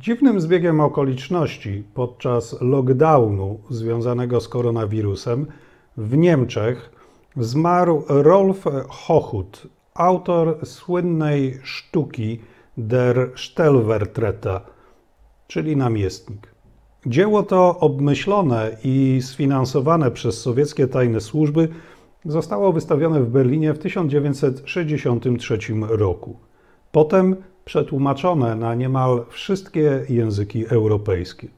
Dziwnym zbiegiem okoliczności podczas lockdownu związanego z koronawirusem w Niemczech zmarł Rolf Hochut, autor słynnej sztuki Der Stellvertreter, czyli namiestnik. Dzieło to obmyślone i sfinansowane przez sowieckie tajne służby zostało wystawione w Berlinie w 1963 roku. Potem przetłumaczone na niemal wszystkie języki europejskie.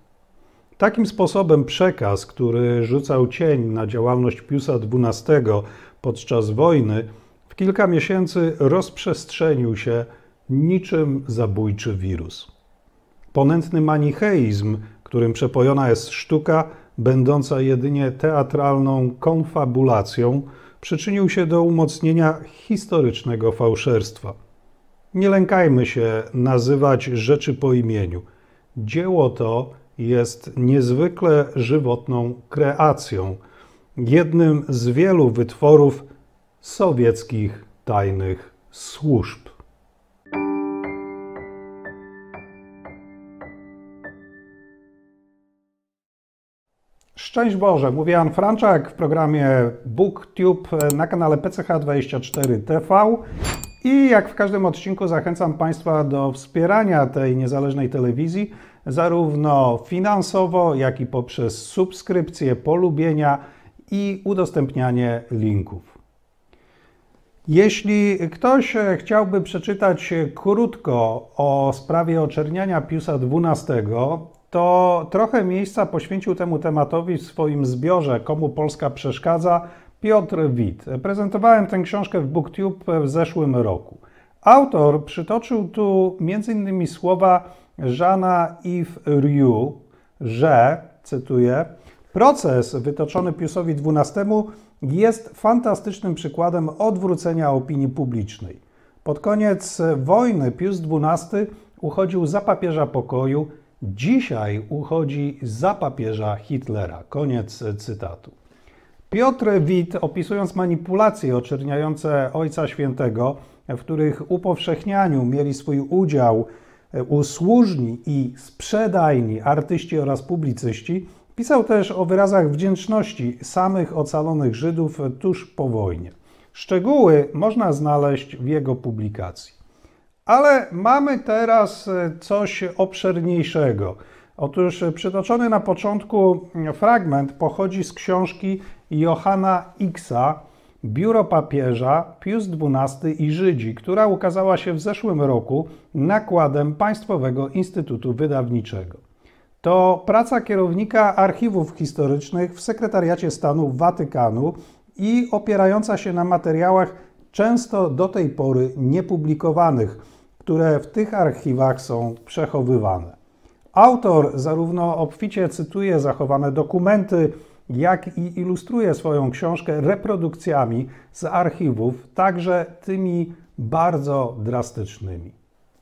Takim sposobem przekaz, który rzucał cień na działalność Piusa XII podczas wojny, w kilka miesięcy rozprzestrzenił się niczym zabójczy wirus. Ponętny manicheizm, którym przepojona jest sztuka, będąca jedynie teatralną konfabulacją, przyczynił się do umocnienia historycznego fałszerstwa. Nie lękajmy się nazywać rzeczy po imieniu. Dzieło to jest niezwykle żywotną kreacją, jednym z wielu wytworów sowieckich tajnych służb. Szczęść Boże, mówi Jan Franczak w programie BookTube na kanale PCH24TV. I jak w każdym odcinku zachęcam Państwa do wspierania tej niezależnej telewizji, zarówno finansowo, jak i poprzez subskrypcję, polubienia i udostępnianie linków. Jeśli ktoś chciałby przeczytać krótko o sprawie oczerniania Piusa XII, to trochę miejsca poświęcił temu tematowi w swoim zbiorze Komu Polska przeszkadza Piotr Wit. Prezentowałem tę książkę w BookTube w zeszłym roku. Autor przytoczył tu m.in. słowa Jeana Yves Rieu, że, cytuję, proces wytoczony Piusowi XII jest fantastycznym przykładem odwrócenia opinii publicznej. Pod koniec wojny Pius XII uchodził za papieża pokoju, Dzisiaj uchodzi za papieża Hitlera. Koniec cytatu. Piotr Wit, opisując manipulacje oczerniające Ojca Świętego, w których upowszechnianiu mieli swój udział e, usłużni i sprzedajni artyści oraz publicyści, pisał też o wyrazach wdzięczności samych ocalonych Żydów tuż po wojnie. Szczegóły można znaleźć w jego publikacji. Ale mamy teraz e, coś obszerniejszego. Otóż e, przytoczony na początku mm, fragment pochodzi z książki Johanna Xa Biuro Papieża, Pius XII i Żydzi, która ukazała się w zeszłym roku nakładem Państwowego Instytutu Wydawniczego. To praca kierownika archiwów historycznych w Sekretariacie Stanu Watykanu i opierająca się na materiałach często do tej pory niepublikowanych które w tych archiwach są przechowywane. Autor zarówno obficie cytuje zachowane dokumenty, jak i ilustruje swoją książkę reprodukcjami z archiwów, także tymi bardzo drastycznymi.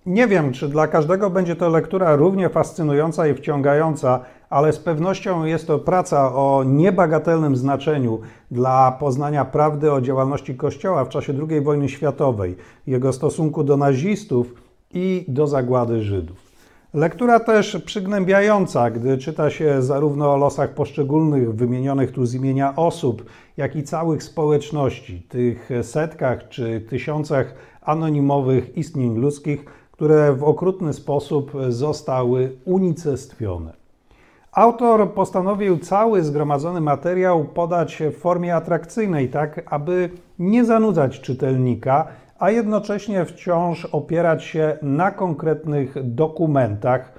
Nie wiem, czy dla każdego będzie to lektura równie fascynująca i wciągająca ale z pewnością jest to praca o niebagatelnym znaczeniu dla poznania prawdy o działalności Kościoła w czasie II wojny światowej, jego stosunku do nazistów i do zagłady Żydów. Lektura też przygnębiająca, gdy czyta się zarówno o losach poszczególnych wymienionych tu z imienia osób, jak i całych społeczności, tych setkach czy tysiącach anonimowych istnień ludzkich, które w okrutny sposób zostały unicestwione. Autor postanowił cały zgromadzony materiał podać w formie atrakcyjnej, tak aby nie zanudzać czytelnika, a jednocześnie wciąż opierać się na konkretnych dokumentach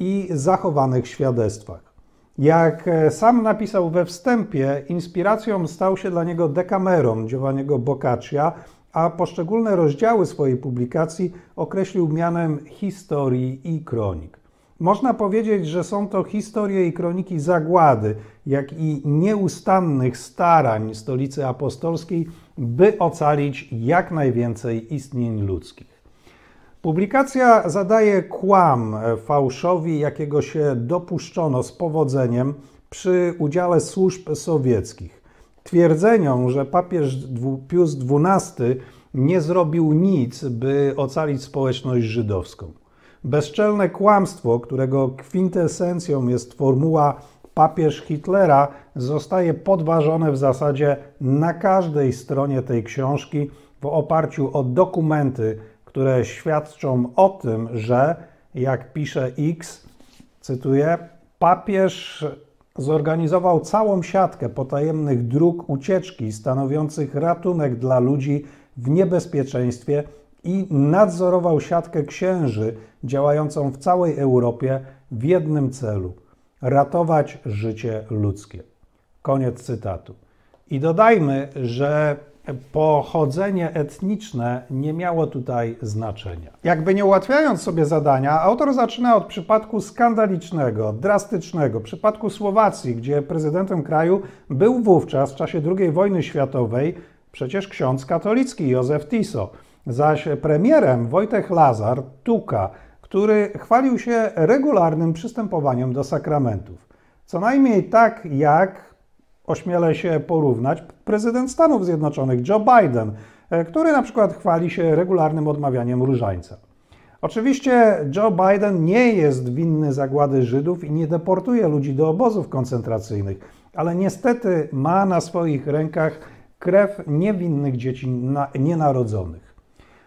i zachowanych świadectwach. Jak e, sam napisał we wstępie, inspiracją stał się dla niego Dekameron Giovanniego Boccaccia, a poszczególne rozdziały swojej publikacji określił mianem historii i kronik. Można powiedzieć, że są to historie i kroniki zagłady, jak i nieustannych starań stolicy apostolskiej, by ocalić jak najwięcej istnień ludzkich. Publikacja zadaje kłam fałszowi, jakiego się dopuszczono z powodzeniem przy udziale służb sowieckich. Twierdzeniom, że papież Pius XII nie zrobił nic, by ocalić społeczność żydowską. Bezczelne kłamstwo, którego kwintesencją jest formuła papież Hitlera, zostaje podważone w zasadzie na każdej stronie tej książki w oparciu o dokumenty, które świadczą o tym, że, jak pisze X, cytuję, papież zorganizował całą siatkę potajemnych dróg ucieczki, stanowiących ratunek dla ludzi w niebezpieczeństwie i nadzorował siatkę księży działającą w całej Europie w jednym celu ratować życie ludzkie. Koniec cytatu. I dodajmy, że pochodzenie etniczne nie miało tutaj znaczenia. Jakby nie ułatwiając sobie zadania, autor zaczyna od przypadku skandalicznego, drastycznego, przypadku Słowacji, gdzie prezydentem kraju był wówczas w czasie II wojny światowej przecież ksiądz katolicki Józef Tiso. Zaś premierem Wojtek Lazar, Tuka, który chwalił się regularnym przystępowaniem do sakramentów. Co najmniej tak jak, ośmielę się porównać, prezydent Stanów Zjednoczonych Joe Biden, e, który na przykład chwali się regularnym odmawianiem różańca. Oczywiście Joe Biden nie jest winny zagłady Żydów i nie deportuje ludzi do obozów koncentracyjnych, ale niestety ma na swoich rękach krew niewinnych dzieci nienarodzonych.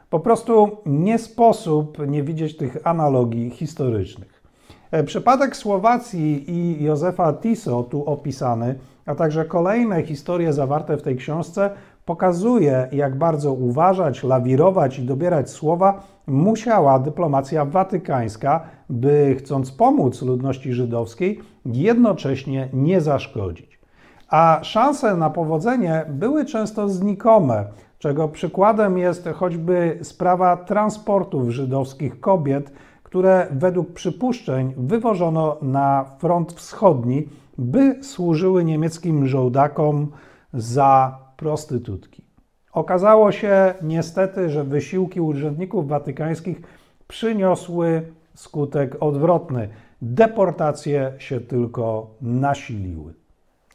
Po prostu nie sposób nie widzieć tych analogii historycznych. E, przypadek Słowacji i Józefa Tiso tu opisany, a także kolejne historie zawarte w tej książce pokazuje, jak bardzo uważać, lawirować i dobierać słowa musiała dyplomacja watykańska, by chcąc pomóc ludności żydowskiej, jednocześnie nie zaszkodzić. A szanse na powodzenie były często znikome, czego przykładem jest choćby sprawa transportów żydowskich kobiet, które według przypuszczeń wywożono na front wschodni, by służyły niemieckim żołdakom za prostytutki. Okazało się niestety, że wysiłki urzędników watykańskich przyniosły skutek odwrotny. Deportacje się tylko nasiliły.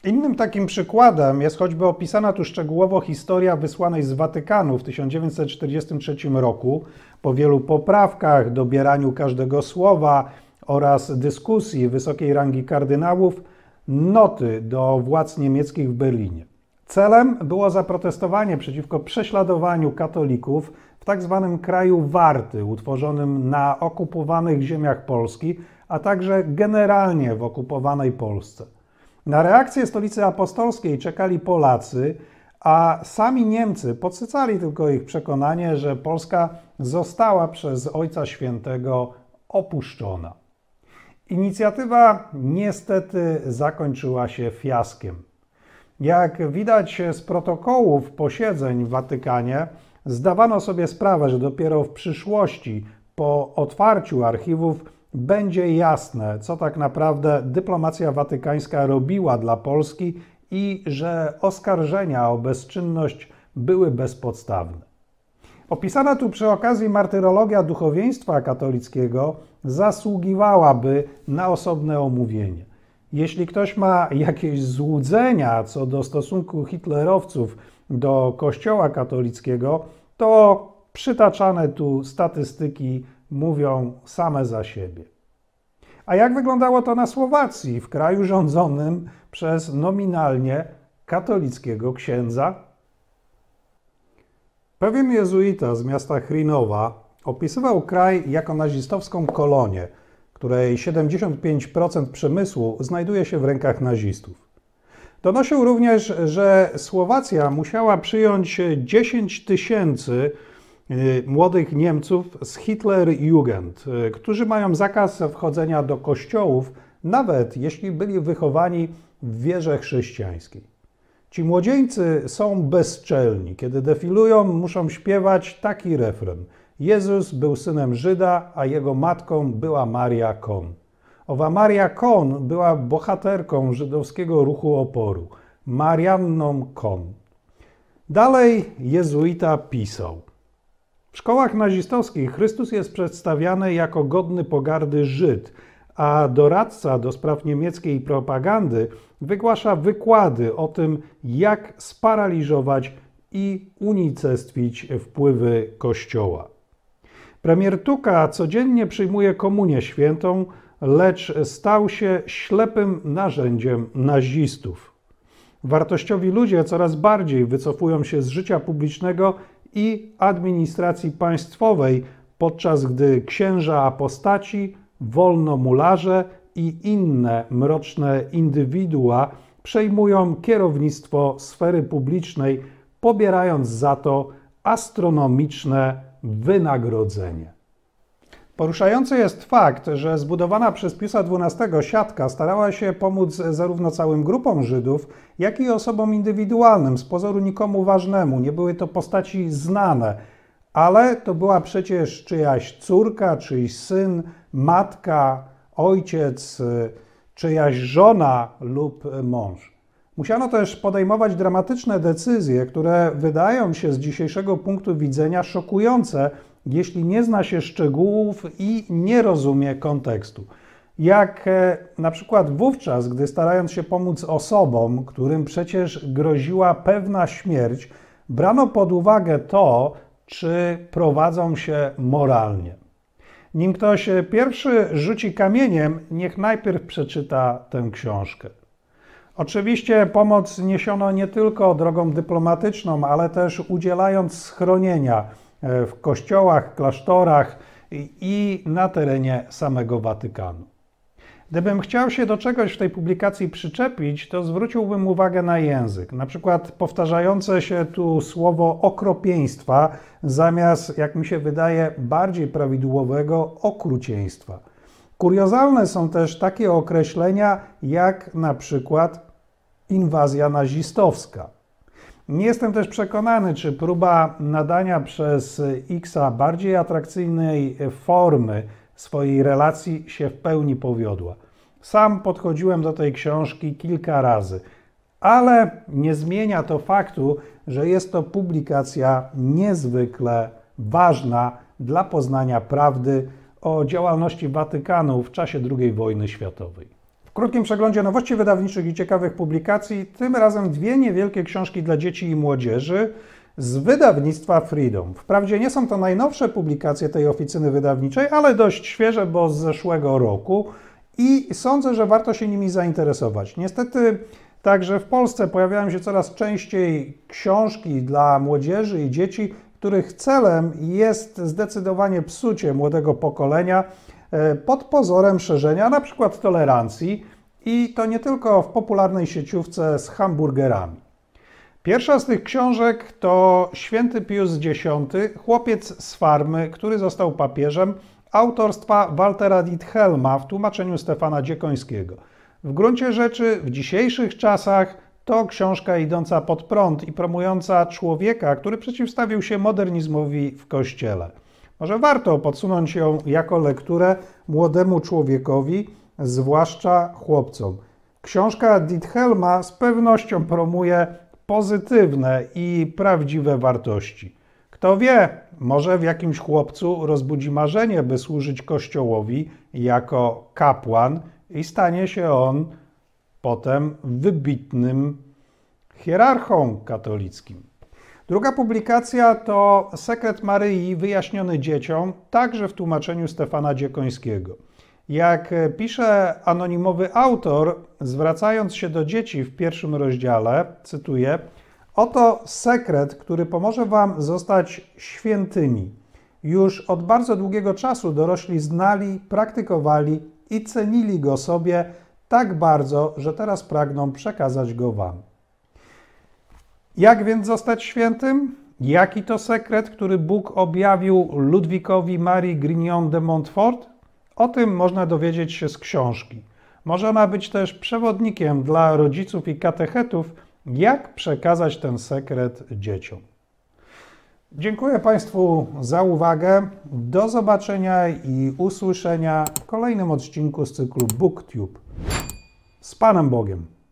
Innym takim przykładem jest choćby opisana tu szczegółowo historia wysłanej z Watykanu w 1943 roku. Po wielu poprawkach, dobieraniu każdego słowa oraz dyskusji wysokiej rangi kardynałów, noty do władz niemieckich w Berlinie. Celem było zaprotestowanie przeciwko prześladowaniu katolików w tzw. Tak kraju Warty, utworzonym na okupowanych ziemiach Polski, a także generalnie w okupowanej Polsce. Na reakcję stolicy apostolskiej czekali Polacy, a sami Niemcy podsycali tylko ich przekonanie, że Polska została przez Ojca Świętego opuszczona. Inicjatywa niestety zakończyła się fiaskiem. Jak widać z protokołów posiedzeń w Watykanie, zdawano sobie sprawę, że dopiero w przyszłości, po otwarciu archiwów, będzie jasne, co tak naprawdę dyplomacja watykańska robiła dla Polski i że oskarżenia o bezczynność były bezpodstawne. Opisana tu przy okazji martyrologia duchowieństwa katolickiego zasługiwałaby na osobne omówienie. Jeśli ktoś ma jakieś złudzenia co do stosunku hitlerowców do Kościoła katolickiego, to przytaczane tu statystyki mówią same za siebie. A jak wyglądało to na Słowacji, w kraju rządzonym przez nominalnie katolickiego księdza? Pewien jezuita z miasta Chrinowa opisywał kraj jako nazistowską kolonię, której 75% przemysłu znajduje się w rękach nazistów. Donosił również, że Słowacja musiała przyjąć 10 tysięcy Y, młodych Niemców z Hitler Jugend, y, którzy mają zakaz wchodzenia do kościołów, nawet jeśli byli wychowani w wierze chrześcijańskiej. Ci młodzieńcy są bezczelni. Kiedy defilują, muszą śpiewać taki refren. Jezus był synem Żyda, a jego matką była Maria Kon. Owa Maria Kon była bohaterką żydowskiego ruchu oporu, Marianną Kon. Dalej jezuita pisał – w szkołach nazistowskich Chrystus jest przedstawiany jako godny pogardy Żyd, a doradca do spraw niemieckiej propagandy wygłasza wykłady o tym, jak sparaliżować i unicestwić wpływy Kościoła. Premier Tuka codziennie przyjmuje Komunię Świętą, lecz stał się ślepym narzędziem nazistów. Wartościowi ludzie coraz bardziej wycofują się z życia publicznego i administracji państwowej, podczas gdy księża apostaci, wolnomularze i inne mroczne indywidua przejmują kierownictwo sfery publicznej, pobierając za to astronomiczne wynagrodzenie. Poruszający jest fakt, że zbudowana przez Piusa XII siatka starała się pomóc zarówno całym grupom Żydów, jak i osobom indywidualnym, z pozoru nikomu ważnemu. Nie były to postaci znane, ale to była przecież czyjaś córka, czyjś syn, matka, ojciec, czyjaś żona lub mąż. Musiano też podejmować dramatyczne decyzje, które wydają się z dzisiejszego punktu widzenia szokujące, jeśli nie zna się szczegółów i nie rozumie kontekstu. Jak e, na przykład wówczas, gdy starając się pomóc osobom, którym przecież groziła pewna śmierć, brano pod uwagę to, czy prowadzą się moralnie. Nim ktoś e, pierwszy rzuci kamieniem, niech najpierw przeczyta tę książkę. Oczywiście pomoc niesiono nie tylko drogą dyplomatyczną, ale też udzielając schronienia E, w kościołach, klasztorach i na terenie samego Watykanu. Gdybym chciał się do czegoś w tej publikacji przyczepić, to zwróciłbym uwagę na język. Na przykład powtarzające się tu słowo okropieństwa zamiast, jak mi się wydaje, bardziej prawidłowego okrucieństwa. Kuriozalne są też takie określenia jak na przykład inwazja nazistowska. Nie jestem też przekonany, czy próba nadania przez Xa bardziej atrakcyjnej formy swojej relacji się w pełni powiodła. Sam podchodziłem do tej książki kilka razy, ale nie zmienia to faktu, że jest to publikacja niezwykle ważna dla poznania prawdy o działalności Watykanu w czasie II wojny światowej krótkim przeglądzie nowości wydawniczych i ciekawych publikacji, tym razem dwie niewielkie książki dla dzieci i młodzieży z wydawnictwa Freedom. Wprawdzie nie są to najnowsze publikacje tej oficyny wydawniczej, ale dość świeże, bo z zeszłego roku i sądzę, że warto się nimi zainteresować. Niestety także w Polsce pojawiają się coraz częściej książki dla młodzieży i dzieci, których celem jest zdecydowanie psucie młodego pokolenia E, pod pozorem szerzenia na przykład tolerancji i to nie tylko w popularnej sieciówce z hamburgerami. Pierwsza z tych książek to Święty Pius X, chłopiec z farmy, który został papieżem, autorstwa Waltera Diethelma w tłumaczeniu Stefana Dziekońskiego. W gruncie rzeczy w dzisiejszych czasach to książka idąca pod prąd i promująca człowieka, który przeciwstawił się modernizmowi w kościele. Może warto podsunąć ją jako lekturę młodemu człowiekowi, zwłaszcza chłopcom. Książka Diethelma z pewnością promuje pozytywne i prawdziwe wartości. Kto wie, może w jakimś chłopcu rozbudzi marzenie, by służyć Kościołowi jako kapłan i stanie się on potem wybitnym hierarchą katolickim. Druga publikacja to Sekret Maryi wyjaśniony dzieciom, także w tłumaczeniu Stefana Dziekońskiego. Jak e, pisze anonimowy autor, zwracając się do dzieci w pierwszym rozdziale, cytuję: Oto sekret, który pomoże Wam zostać świętymi. Już od bardzo długiego czasu dorośli znali, praktykowali i cenili go sobie tak bardzo, że teraz pragną przekazać go Wam. Jak więc zostać świętym? Jaki to sekret, który Bóg objawił Ludwikowi Marii Grignon de Montfort? O tym można dowiedzieć się z książki. Może ona być też przewodnikiem dla rodziców i katechetów, jak przekazać ten sekret dzieciom. Dziękuję Państwu za uwagę. Do zobaczenia i usłyszenia w kolejnym odcinku z cyklu BookTube. Z Panem Bogiem!